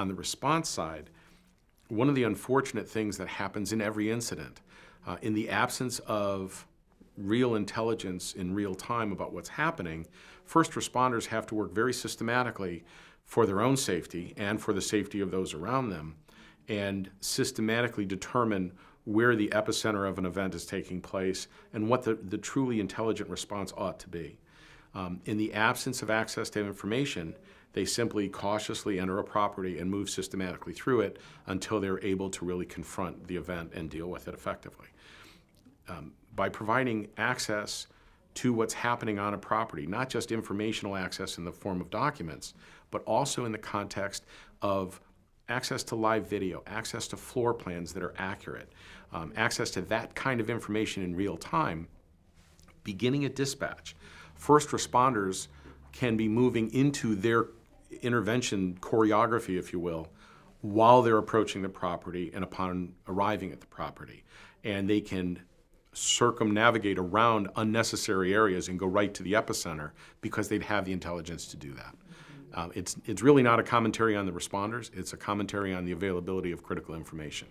On the response side, one of the unfortunate things that happens in every incident, uh, in the absence of real intelligence in real time about what's happening, first responders have to work very systematically for their own safety and for the safety of those around them and systematically determine where the epicenter of an event is taking place and what the, the truly intelligent response ought to be. Um, in the absence of access to information, they simply cautiously enter a property and move systematically through it until they're able to really confront the event and deal with it effectively. Um, by providing access to what's happening on a property, not just informational access in the form of documents, but also in the context of access to live video, access to floor plans that are accurate, um, access to that kind of information in real time, beginning at dispatch first responders can be moving into their intervention choreography, if you will, while they're approaching the property and upon arriving at the property. And they can circumnavigate around unnecessary areas and go right to the epicenter because they'd have the intelligence to do that. Uh, it's, it's really not a commentary on the responders, it's a commentary on the availability of critical information.